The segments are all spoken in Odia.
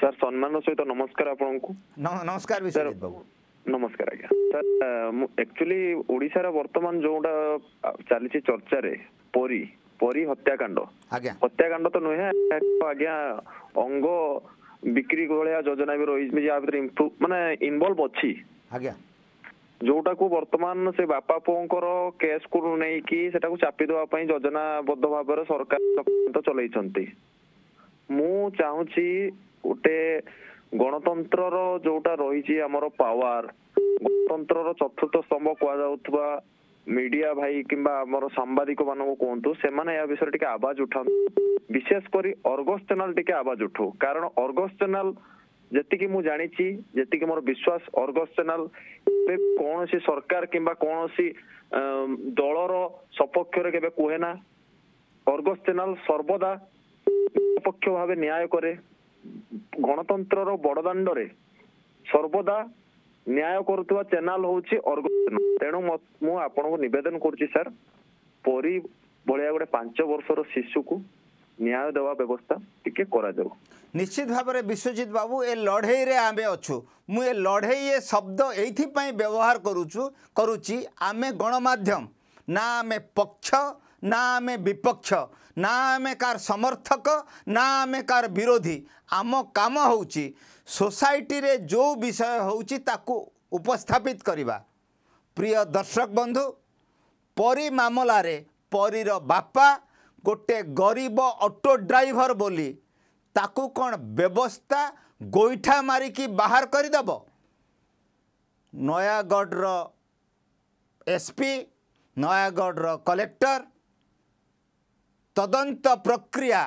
ସାର୍ ସମ୍ମାନ ସହିତ ନମସ୍କାର ଆପଣଙ୍କୁ ନମସ୍କାର ନମସ୍କାର ଆଜ୍ଞା ସାର୍ ମୁଁ ଆକ୍ଚୁଆଲି ଓଡ଼ିଶାର ବର୍ତ୍ତମାନ ଯୋଉଟା ଚାଲିଛି ଚର୍ଚ୍ଚାରେ ପରୀ ପରୀ ହତ୍ୟାକାଣ୍ଡ ହତ୍ୟାକାଣ୍ଡ ତ ନୁହେଁ ଆଜ୍ଞା ଅଙ୍ଗ ବିକ୍ରି ଭଳିଆ ଯୋଜନା ବି ରହିଛି ୟା ଭିତରେ ଇମ୍ପ୍ରୁଭ ମାନେ ଇନଭଲ୍ଭ ଅଛି ଆଜ୍ଞା ଯୋଉଟାକୁ ବର୍ତ୍ତମାନ ସେ ବାପା ପୁଅଙ୍କର କେସ୍କୁ ନେଇକି ସେଟାକୁ ଚାପିଦେବା ପାଇଁ ଯୋଜନାବଦ୍ଧ ଭାବରେ ସରକାର ଚଲେଇଛନ୍ତି ମୁଁ ଚାହୁଁଛି ଗୋଟେ ଗଣତନ୍ତ୍ରର ଯୋଉଟା ରହିଛି ଆମର ପାୱାର ଗଣତନ୍ତ୍ରର ଚତୁର୍ଥ ସ୍ତମ୍ଭ କୁହାଯାଉଥିବା ମିଡିଆ ଭାଇ କିମ୍ବା ଆମର ସାମ୍ବାଦିକ ମାନଙ୍କୁ କୁହନ୍ତୁ ସେମାନେ ଏହା ବିଷୟରେ ଟିକେ ଆବାଜ ଉଠାନ୍ତୁ ବିଶେଷ କରି ଅର୍ଗସ୍ ଚ୍ୟାନେଲ ଟିକେ ଆବାଜ ଉଠଉ କାରଣ ଅର୍ଗସ୍ ଚ୍ୟାନେଲ ଯେତିକି ମୁଁ ଜାଣିଛି ଯେତିକି ମୋର ବିଶ୍ୱାସ ଅର୍ଗସ୍ ଚ୍ୟାନେଲ କୌଣସି ସରକାର କିମ୍ବା କୌଣସି ଦଳର ସପକ୍ଷରେ କେବେ କୁହେ ନା ଅର୍ଗସ୍ ଚ୍ୟାନେଲ ସର୍ବଦା ନିରପେକ୍ଷ ଭାବେ ନ୍ୟାୟ କରେ ଗଣତନ୍ତ୍ରର ବଡ଼ଦାଣ୍ଡରେ ସର୍ବଦା ନ୍ୟାୟ କରୁଥିବା ଚ୍ୟାନେଲ ହଉଛି ଅର୍ଗ ତେଣୁ ମୁଁ ଆପଣଙ୍କୁ ନିବେଦନ କରୁଛି ସାର୍ ପରି ଭଳିଆ ଗୋଟେ ପାଞ୍ଚ ବର୍ଷର ଶିଶୁକୁ ନ୍ୟାୟ ଦେବା ବ୍ୟବସ୍ଥା ଟିକେ କରାଯାଉ ନିଶ୍ଚିତ ଭାବରେ ବିଶ୍ୱଜିତ ବାବୁ ଏ ଲଢ଼େଇରେ ଆମେ ଅଛୁ ମୁଁ ଏ ଲଢ଼େଇ ଏ ଶବ୍ଦ ଏଇଥିପାଇଁ ବ୍ୟବହାର କରୁଛୁ କରୁଛି ଆମେ ଗଣମାଧ୍ୟମ ନା ଆମେ ପକ୍ଷ ନା ଆମେ ବିପକ୍ଷ ନା ଆମେ କାହାର ସମର୍ଥକ ନା ଆମେ କାହାର ବିରୋଧୀ ଆମ କାମ ହେଉଛି ସୋସାଇଟିରେ ଯେଉଁ ବିଷୟ ହେଉଛି ତାକୁ ଉପସ୍ଥାପିତ କରିବା ପ୍ରିୟ ଦର୍ଶକ ବନ୍ଧୁ ପରି ମାମଲାରେ ପରୀର ବାପା ଗୋଟେ ଗରିବ ଅଟୋ ଡ୍ରାଇଭର ବୋଲି ତାକୁ କ'ଣ ବ୍ୟବସ୍ଥା ଗୋଇଠା ମାରିକି ବାହାର କରିଦେବ ନୟାଗଡ଼ର ଏସ୍ପି ନୟାଗଡ଼ର କଲେକ୍ଟର ତଦନ୍ତ ପ୍ରକ୍ରିୟା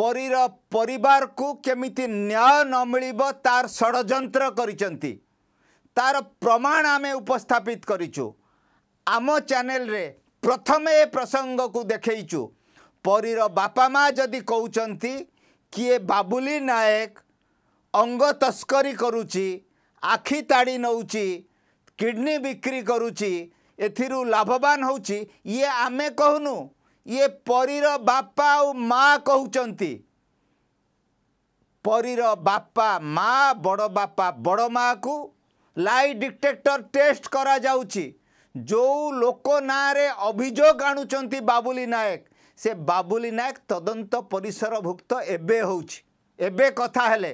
ପରୀର ପରିବାରକୁ କେମିତି ନ୍ୟାୟ ନ ମିଳିବ ତାର ଷଡ଼ଯନ୍ତ୍ର କରିଛନ୍ତି ତାର ପ୍ରମାଣ ଆମେ ଉପସ୍ଥାପିତ କରିଛୁ ଆମ ଚ୍ୟାନେଲରେ ପ୍ରଥମେ ଏ ପ୍ରସଙ୍ଗକୁ ଦେଖେଇଛୁ ପରୀର ବାପା ମା' ଯଦି କହୁଛନ୍ତି କିଏ ବାବୁଲି ନାୟକ ଅଙ୍ଗ ତସ୍କରୀ କରୁଛି ଆଖି ତାଡ଼ି ନେଉଛି କିଡ଼ନୀ ବିକ୍ରି କରୁଛି ଏଥିରୁ ଲାଭବାନ ହେଉଛି ଇଏ ଆମେ କହୁନୁ ଇଏ ପରୀର ବାପା ଆଉ ମା' କହୁଛନ୍ତି ପରୀର ବାପା ମା ବଡ଼ ବାପା ବଡ଼ ମାଆକୁ ଲାଇ ଡିଟେକ୍ଟର ଟେଷ୍ଟ କରାଯାଉଛି ଯେଉଁ ଲୋକ ନାଁରେ ଅଭିଯୋଗ ଆଣୁଛନ୍ତି ବାବୁଲି ନାୟକ ସେ ବାବୁଲି ନାୟକ ତଦନ୍ତ ପରିସରଭୁକ୍ତ ଏବେ ହେଉଛି ଏବେ କଥା ହେଲେ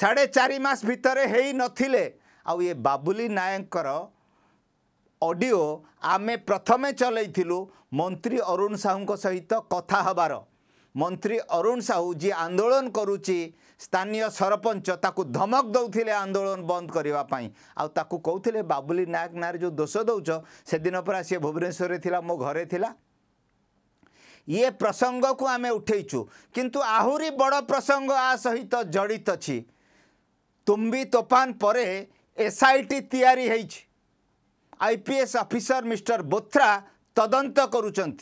ସାଢ଼େ ଚାରି ମାସ ଭିତରେ ହେଇନଥିଲେ ଆଉ ଏ ବାବୁଲି ନାୟକଙ୍କର ଅଡ଼ିଓ ଆମେ ପ୍ରଥମେ ଚଲେଇଥିଲୁ ମନ୍ତ୍ରୀ ଅରୁଣ ସାହୁଙ୍କ ସହିତ କଥା ହେବାର ମନ୍ତ୍ରୀ ଅରୁଣ ସାହୁ ଯିଏ ଆନ୍ଦୋଳନ କରୁଛି ସ୍ଥାନୀୟ ସରପଞ୍ଚ ତାକୁ ଧମକ ଦେଉଥିଲେ ଆନ୍ଦୋଳନ ବନ୍ଦ କରିବା ପାଇଁ ଆଉ ତାକୁ କହୁଥିଲେ ବାବୁଲି ନାୟକ ନାଁରେ ଯେଉଁ ଦୋଷ ଦେଉଛ ସେଦିନ ପରା ସିଏ ଭୁବନେଶ୍ୱରରେ ଥିଲା ମୋ ଘରେ ଥିଲା ଇଏ ପ୍ରସଙ୍ଗକୁ ଆମେ ଉଠେଇଛୁ କିନ୍ତୁ ଆହୁରି ବଡ଼ ପ୍ରସଙ୍ଗ ଆ ସହିତ ଜଡ଼ିତ ଅଛି ତୁମ୍ବି ତୋଫାନ ପରେ ଏସ୍ ଆଇ ଟି ତିଆରି ହେଇଛି आईपीएस अफिसर मिस्टर बोथ्रा तदंत कर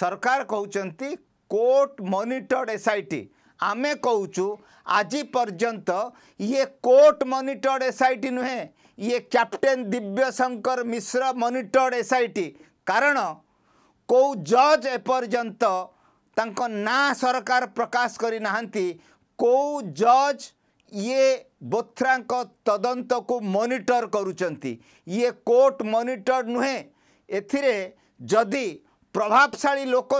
सरकार कहते कोर्ट मॉनिटर्ड एसआईटी आम कौच आज पर्यंत ये कोर्ट मॉनिटर्ड एसआईटी नुहे ये captain Divyashankar Mishra monitored SIT कारण कौ जज एपर्तंत ना सरकार प्रकाश करना कौ जज ये इ बोथ्राको तदन्तको मनिटर गर्ट मनिटर नुहेँ एउटा जि प्रभावशाली लोक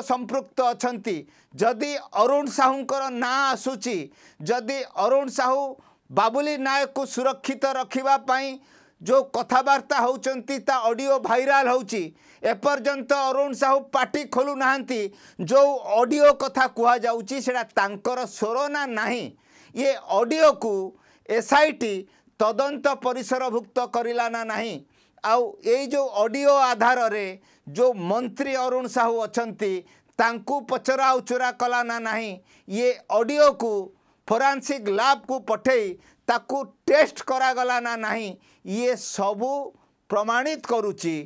जदि अरुण साहू जि ना साहु जदि अरुण साहू बाबुली नायक को सुरक्षित रकिप जो कथाबर्ता हेर्छ अडियो भाइरा हौँछ एपर्जन्त अरुण साहू पार्टी खोलुँदै जो अडियो कथा कुरा तर सोर ना नै ଇଏ ଅଡ଼ିଓକୁ ଏସ୍ ଆଇ ଟି ତଦନ୍ତ ପରିସରଭୁକ୍ତ କରିଲା ନା ନାହିଁ ଆଉ ଏଇ ଯେଉଁ ଅଡ଼ିଓ ଆଧାରରେ ଯେଉଁ ମନ୍ତ୍ରୀ ଅରୁଣ ସାହୁ ଅଛନ୍ତି ତାଙ୍କୁ ପଚରା ଉଚୁରା କଲା ନା ନାହିଁ ଇଏ ଅଡ଼ିଓକୁ ଫୋରାନ୍ସିକ୍ ଲାବ୍କୁ ପଠାଇ ତାକୁ ଟେଷ୍ଟ କରାଗଲା ନା ନାହିଁ ଇଏ ସବୁ ପ୍ରମାଣିତ କରୁଛି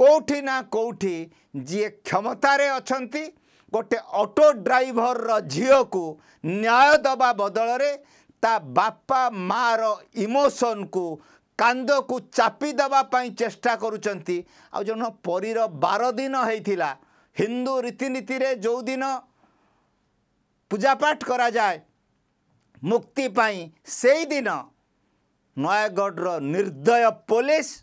କେଉଁଠି ନା କେଉଁଠି ଯିଏ କ୍ଷମତାରେ ଅଛନ୍ତି ଗୋଟେ ଅଟୋ ଡ୍ରାଇଭରର ଝିଅକୁ ନ୍ୟାୟ ଦେବା ବଦଳରେ ତା ବାପା ମାଆର ଇମୋସନ୍କୁ କାନ୍ଦକୁ ଚାପି ଦେବା ପାଇଁ ଚେଷ୍ଟା କରୁଛନ୍ତି ଆଉ ଜଣ ପରୀର ବାର ଦିନ ହେଇଥିଲା ହିନ୍ଦୁ ରୀତିନୀତିରେ ଯେଉଁଦିନ ପୂଜାପାଠ କରାଯାଏ ମୁକ୍ତି ପାଇଁ ସେଇଦିନ ନୟାଗଡ଼ର ନିର୍ଦ୍ଦୟ ପୋଲିସ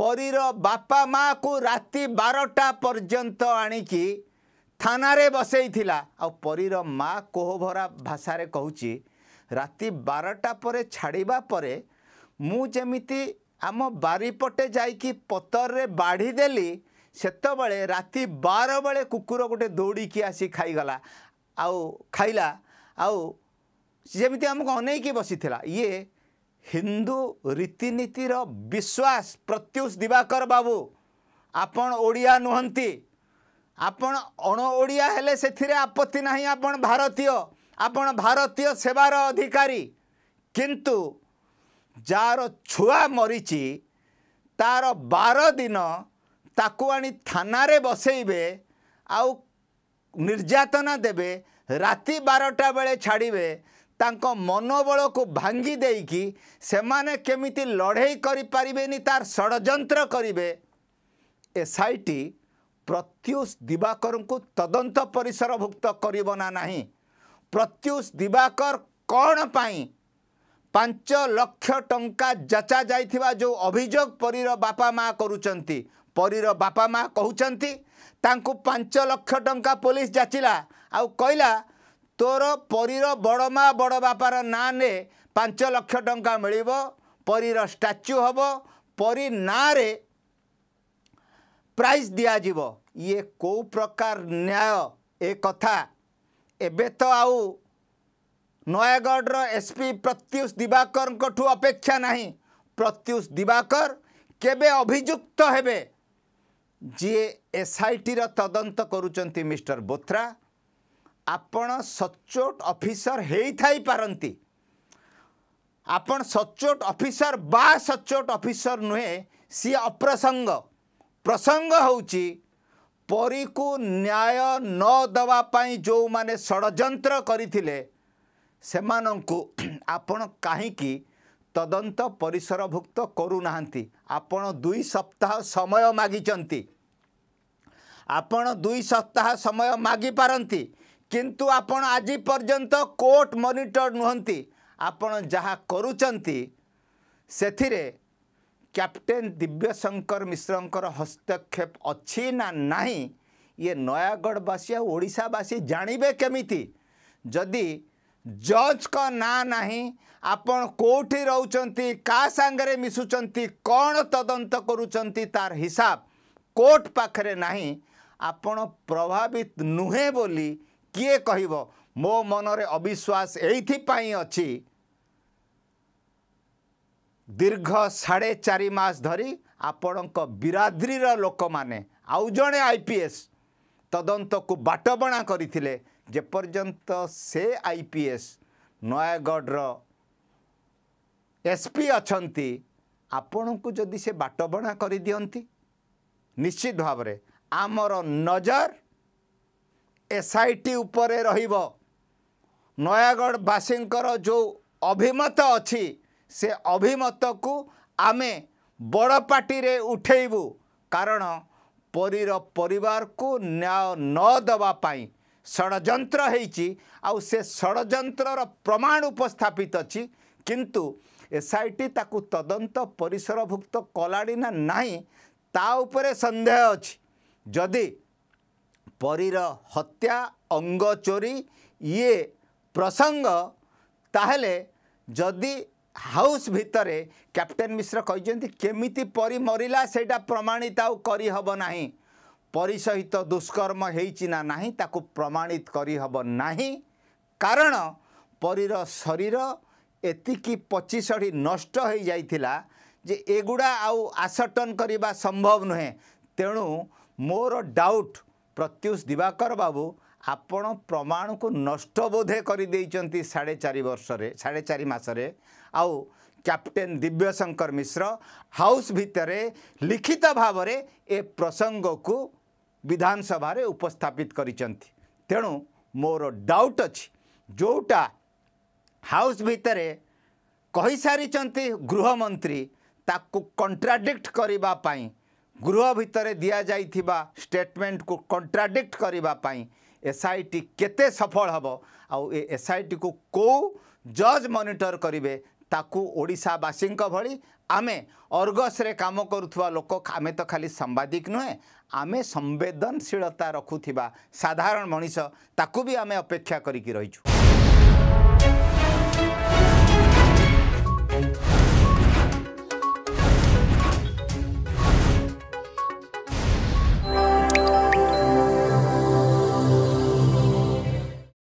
ପରୀର ବାପା ମାଆକୁ ରାତି ବାରଟା ପର୍ଯ୍ୟନ୍ତ ଆଣିକି ଥାନାରେ ବସେଇଥିଲା ଆଉ ପରୀର ମା କୋହଭରା ଭାଷାରେ କହୁଛି ରାତି ବାରଟା ପରେ ଛାଡ଼ିବା ପରେ ମୁଁ ଯେମିତି ଆମ ବାରିପଟେ ଯାଇକି ପତରରେ ବାଢ଼ିଦେଲି ସେତେବେଳେ ରାତି ବାର ବେଳେ କୁକୁର ଗୋଟେ ଦୌଡ଼ିକି ଆସି ଖାଇଗଲା ଆଉ ଖାଇଲା ଆଉ ଯେମିତି ଆମକୁ ଅନେଇକି ବସିଥିଲା ଇଏ ହିନ୍ଦୁ ରୀତିନୀତିର ବିଶ୍ୱାସ ପ୍ରତ୍ୟୁଷ ଦିବାକର ବାବୁ ଆପଣ ଓଡ଼ିଆ ନୁହନ୍ତି ଆପଣ ଅଣ ଓଡ଼ିଆ ହେଲେ ସେଥିରେ ଆପତ୍ତି ନାହିଁ ଆପଣ ଭାରତୀୟ ଆପଣ ଭାରତୀୟ ସେବାର ଅଧିକାରୀ କିନ୍ତୁ ଯାହାର ଛୁଆ ମରିଛି ତାର ବାର ଦିନ ତାକୁ ଆଣି ଥାନାରେ ବସେଇବେ ଆଉ ନିର୍ଯାତନା ଦେବେ ରାତି ବାରଟା ବେଳେ ଛାଡ଼ିବେ ତାଙ୍କ ମନୋବଳକୁ ଭାଙ୍ଗି ଦେଇକି ସେମାନେ କେମିତି ଲଢ଼େଇ କରିପାରିବେନି ତାର ଷଡ଼ଯନ୍ତ୍ର କରିବେ ଏସ୍ ଆଇ ଟି ପ୍ରତ୍ୟୁଷ ଦିବାକରଙ୍କୁ ତଦନ୍ତ ପରିସରଭୁକ୍ତ କରିବ ନା ନାହିଁ ପ୍ରତ୍ୟୁଷ ଦିବାକର କ'ଣ ପାଇଁ ପାଞ୍ଚ ଲକ୍ଷ ଟଙ୍କା ଯାଚା ଯାଇଥିବା ଯେଉଁ ଅଭିଯୋଗ ପରୀର ବାପା ମା' କରୁଛନ୍ତି ପରୀର ବାପା ମା' କହୁଛନ୍ତି ତାଙ୍କୁ ପାଞ୍ଚ ଲକ୍ଷ ଟଙ୍କା ପୋଲିସ ଯାଚିଲା ଆଉ କହିଲା ତୋର ପରୀର ବଡ଼ ମା' ବଡ଼ ବାପାର ନାଁରେ ପାଞ୍ଚ ଲକ୍ଷ ଟଙ୍କା ମିଳିବ ପରୀର ଷ୍ଟାଚ୍ୟୁ ହେବ ପରୀ ନାଁରେ ପ୍ରାଇଜ୍ ଦିଆଯିବ ଇଏ କେଉଁ ପ୍ରକାର ନ୍ୟାୟ ଏ କଥା ଏବେ ତ ଆଉ ନୟାଗଡ଼ର ଏସ୍ ପି ପ୍ରତ୍ୟୁଷ ଦିବାକରଙ୍କଠୁ ଅପେକ୍ଷା ନାହିଁ ପ୍ରତ୍ୟୁଷ ଦିବାକର କେବେ ଅଭିଯୁକ୍ତ ହେବେ ଯିଏ ଏସ୍ଆଇଟିର ତଦନ୍ତ କରୁଛନ୍ତି ମିଷ୍ଟର ବୋଥ୍ରା ଆପଣ ସଚ୍ଚୋଟ ଅଫିସର ହେଇଥାଇପାରନ୍ତି ଆପଣ ସଚ୍ଚୋଟ ଅଫିସର ବା ସଚ୍ଚୋଟ ଅଫିସର ନୁହେଁ ସିଏ ଅପ୍ରସଙ୍ଗ ପ୍ରସଙ୍ଗ ହେଉଛି ପରୀକୁ ନ୍ୟାୟ ନ ଦେବା ପାଇଁ ଯେଉଁମାନେ ଷଡ଼ଯନ୍ତ୍ର କରିଥିଲେ ସେମାନଙ୍କୁ ଆପଣ କାହିଁକି ତଦନ୍ତ ପରିସରଭୁକ୍ତ କରୁନାହାନ୍ତି ଆପଣ ଦୁଇ ସପ୍ତାହ ସମୟ ମାଗିଛନ୍ତି ଆପଣ ଦୁଇ ସପ୍ତାହ ସମୟ ମାଗିପାରନ୍ତି କିନ୍ତୁ ଆପଣ ଆଜି ପର୍ଯ୍ୟନ୍ତ କୋର୍ଟ ମନିଟର ନୁହନ୍ତି ଆପଣ ଯାହା କରୁଛନ୍ତି ସେଥିରେ कैप्टेन दिव्यशंकर मिश्र हस्तक्षेप अच्छी ना ना ये नयगढ़वासी ओडावासी जानवे केमी जदि जज का ना ना आपण कौटी रोचा का मिशुंट कौन तदंत तार हिसाब कोर्ट पाखे ना आप प्रभावित नुहे बोली किए कह मो मनरे अविश्वास यहीपी अच्छी ଦୀର୍ଘ ସାଢ଼େ ଚାରି ମାସ ଧରି ଆପଣଙ୍କ ବିରାଦ୍ରିର ଲୋକମାନେ ଆଉ ଜଣେ ଆଇ ପି ଏସ୍ ତଦନ୍ତକୁ ବାଟବଣା କରିଥିଲେ ଯେପର୍ଯ୍ୟନ୍ତ ସେ ଆଇ ପି ଏସ୍ ନୟାଗଡ଼ର ଏସ୍ ପି ଅଛନ୍ତି ଆପଣଙ୍କୁ ଯଦି ସେ ବାଟବଣା କରିଦିଅନ୍ତି ନିଶ୍ଚିତ ଭାବରେ ଆମର ନଜର ଏସ୍ଆଇଟି ଉପରେ ରହିବ ନୟାଗଡ଼ବାସୀଙ୍କର ଯେଉଁ ଅଭିମତ ଅଛି ସେ ଅଭିମତକୁ ଆମେ ବଡ଼ ପାଟିରେ ଉଠେଇବୁ କାରଣ ପରୀର ପରିବାରକୁ ନ୍ୟାୟ ନ ଦେବା ପାଇଁ ଷଡ଼ଯନ୍ତ୍ର ହେଇଛି ଆଉ ସେ ଷଡ଼ଯନ୍ତ୍ରର ପ୍ରମାଣ ଉପସ୍ଥାପିତ ଅଛି କିନ୍ତୁ ଏସ୍ ଆଇ ଟି ତାକୁ ତଦନ୍ତ ପରିସରଭୁକ୍ତ କଲାଣି ନା ନାହିଁ ତା ଉପରେ ସନ୍ଦେହ ଅଛି ଯଦି ପରୀର ହତ୍ୟା ଅଙ୍ଗ ଚୋରି ଇଏ ପ୍ରସଙ୍ଗ ତାହେଲେ ଯଦି ହାଉସ୍ ଭିତରେ କ୍ୟାପ୍ଟେନ୍ ମିଶ୍ର କହିଛନ୍ତି କେମିତି ପରି ମରିଲା ସେଇଟା ପ୍ରମାଣିତ ଆଉ କରିହେବ ନାହିଁ ପରି ସହିତ ଦୁଷ୍କର୍ମ ହେଇଛି ନା ନାହିଁ ତାକୁ ପ୍ରମାଣିତ କରିହେବ ନାହିଁ କାରଣ ପରିର ଶରୀର ଏତିକି ପଚିଶଢ଼ି ନଷ୍ଟ ହୋଇଯାଇଥିଲା ଯେ ଏଗୁଡ଼ା ଆଉ ଆସଟନ୍ କରିବା ସମ୍ଭବ ନୁହେଁ ତେଣୁ ମୋର ଡାଉଟ୍ ପ୍ରତ୍ୟୁଷ ଦିବାକର ବାବୁ ଆପଣ ପ୍ରମାଣକୁ ନଷ୍ଟ ବୋଧେ କରିଦେଇଛନ୍ତି ସାଢ଼େ ଚାରି ବର୍ଷରେ ସାଢ଼େ ଚାରି ମାସରେ ଆଉ କ୍ୟାପ୍ଟେନ୍ ଦିବ୍ୟଶଙ୍କର ମିଶ୍ର ହାଉସ୍ ଭିତରେ ଲିଖିତ ଭାବରେ ଏ ପ୍ରସଙ୍ଗକୁ ବିଧାନସଭାରେ ଉପସ୍ଥାପିତ କରିଛନ୍ତି ତେଣୁ ମୋର ଡାଉଟ୍ ଅଛି ଯେଉଁଟା ହାଉସ୍ ଭିତରେ କହିସାରିଛନ୍ତି ଗୃହମନ୍ତ୍ରୀ ତାକୁ କଣ୍ଟ୍ରାଡ଼ିକ୍ଟ କରିବା ପାଇଁ ଗୃହ ଭିତରେ ଦିଆଯାଇଥିବା ଷ୍ଟେଟମେଣ୍ଟକୁ କଣ୍ଟ୍ରାଡ଼ିକ୍ଟ କରିବା ପାଇଁ ଏସ୍ଆଇଟି କେତେ ସଫଳ ହେବ ଆଉ ଏ ଏସ୍ଆଇଟିକୁ କେଉଁ ଜଜ୍ ମନିଟର କରିବେ ତାକୁ ଓଡ଼ିଶାବାସୀଙ୍କ ଭଳି ଆମେ ଅର୍ଗସରେ କାମ କରୁଥିବା ଲୋକ ଆମେ ତ ଖାଲି ସାମ୍ବାଦିକ ନୁହେଁ ଆମେ ସମ୍ବେଦନଶୀଳତା ରଖୁଥିବା ସାଧାରଣ ମଣିଷ ତାକୁ ବି ଆମେ ଅପେକ୍ଷା କରିକି ରହିଛୁ